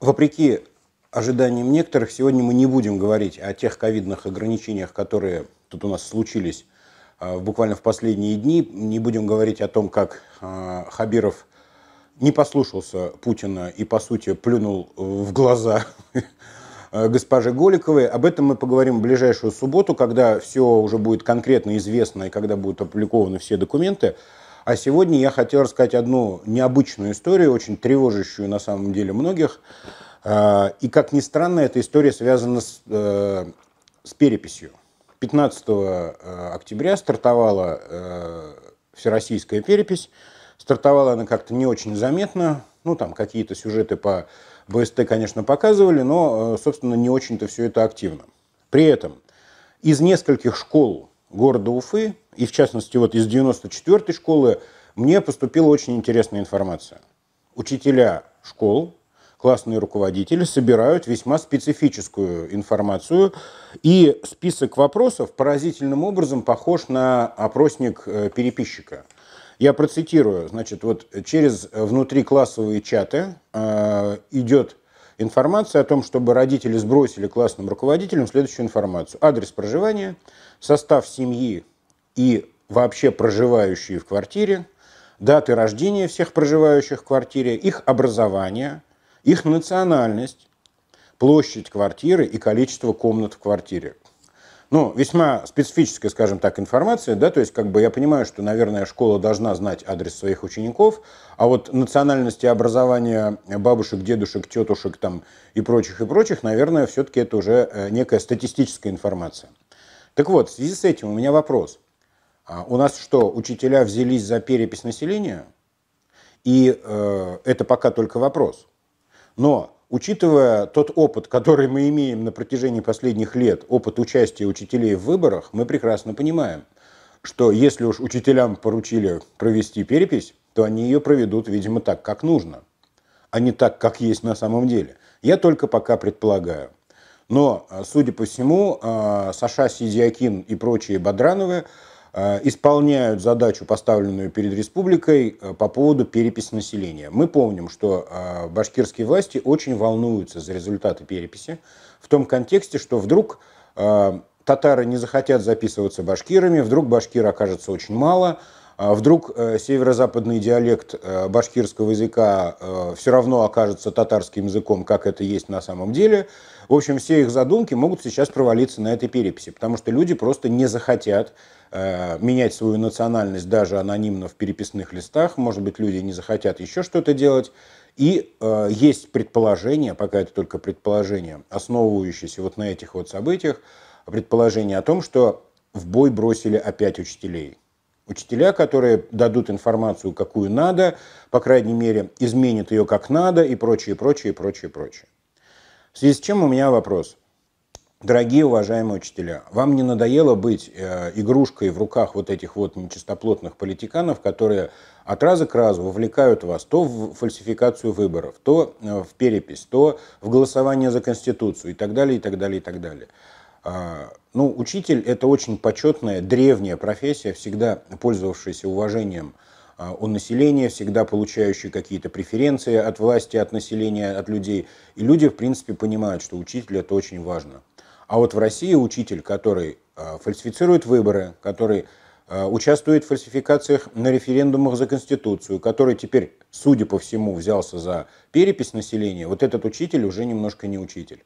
вопреки ожиданиям некоторых, сегодня мы не будем говорить о тех ковидных ограничениях, которые тут у нас случились а, буквально в последние дни. Не будем говорить о том, как а, Хабиров не послушался Путина и, по сути, плюнул в глаза э, госпожи Голиковой. Об этом мы поговорим в ближайшую субботу, когда все уже будет конкретно известно и когда будут опубликованы все документы. А сегодня я хотел рассказать одну необычную историю, очень тревожащую на самом деле многих. А, и, как ни странно, эта история связана с, э, с переписью. 15 э, октября стартовала э, всероссийская перепись. Стартовала она как-то не очень заметно. Ну, там какие-то сюжеты по БСТ, конечно, показывали, но, э, собственно, не очень-то все это активно. При этом из нескольких школ города Уфы, и в частности вот из 94-й школы, мне поступила очень интересная информация. Учителя школ классные руководители собирают весьма специфическую информацию, и список вопросов поразительным образом похож на опросник э, переписчика. Я процитирую, значит, вот через внутриклассовые чаты э, идет информация о том, чтобы родители сбросили классным руководителям следующую информацию. Адрес проживания, состав семьи и вообще проживающие в квартире, даты рождения всех проживающих в квартире, их образование – их национальность, площадь квартиры и количество комнат в квартире. Ну, весьма специфическая, скажем так, информация, да, то есть как бы я понимаю, что, наверное, школа должна знать адрес своих учеников, а вот национальности образования бабушек, дедушек, тетушек там и прочих, и прочих, наверное, все-таки это уже э, некая статистическая информация. Так вот, в связи с этим у меня вопрос. А у нас что, учителя взялись за перепись населения? И э, это пока только вопрос – но учитывая тот опыт, который мы имеем на протяжении последних лет, опыт участия учителей в выборах, мы прекрасно понимаем, что если уж учителям поручили провести перепись, то они ее проведут, видимо, так, как нужно, а не так, как есть на самом деле. Я только пока предполагаю. Но, а, судя по всему, а, Саша Сидиакин и прочие Бодрановы Э, исполняют задачу, поставленную перед республикой э, по поводу переписи населения. Мы помним, что э, башкирские власти очень волнуются за результаты переписи в том контексте, что вдруг татары не захотят записываться башкирами, вдруг башкир окажется очень мало – а вдруг э, северо-западный диалект э, башкирского языка э, все равно окажется татарским языком, как это есть на самом деле. В общем, все их задумки могут сейчас провалиться на этой переписи, потому что люди просто не захотят менять свою национальность даже анонимно в переписных листах. Может быть, люди не захотят еще что-то делать. И есть предположение, пока это только предположение, основывающееся вот на этих вот событиях, предположение о том, что в бой бросили опять учителей. Учителя, которые дадут информацию, какую надо, по крайней мере, изменят ее как надо и прочее, прочее, прочее, прочее. В связи с чем у меня вопрос. Дорогие уважаемые учителя, вам не надоело быть э, игрушкой в руках вот этих вот нечистоплотных политиканов, которые от раза к разу вовлекают вас то в фальсификацию выборов, то э, в перепись, то в голосование за Конституцию и так далее, и так далее, и так далее. А, ну, учитель – это очень почетная, древняя профессия, всегда пользовавшаяся уважением а, у населения, всегда получающий какие-то преференции от власти, от населения, от людей. И люди, в принципе, понимают, что учитель – это очень важно. А вот в России учитель, который а, фальсифицирует выборы, который участвует в фальсификациях на референдумах за Конституцию, который теперь, судя по всему, взялся за перепись населения, вот этот учитель уже немножко не учитель.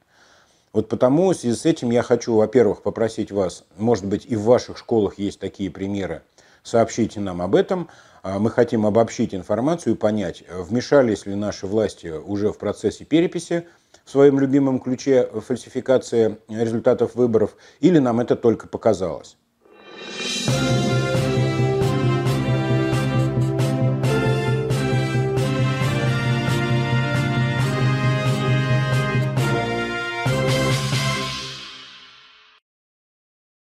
Вот потому в связи с этим я хочу, во-первых, попросить вас, может быть, и в ваших школах есть такие примеры, сообщите нам об этом. А, мы хотим обобщить информацию и понять, вмешались ли наши власти уже в процессе переписи в своем любимом ключе фальсификации результатов выборов, или нам это только показалось.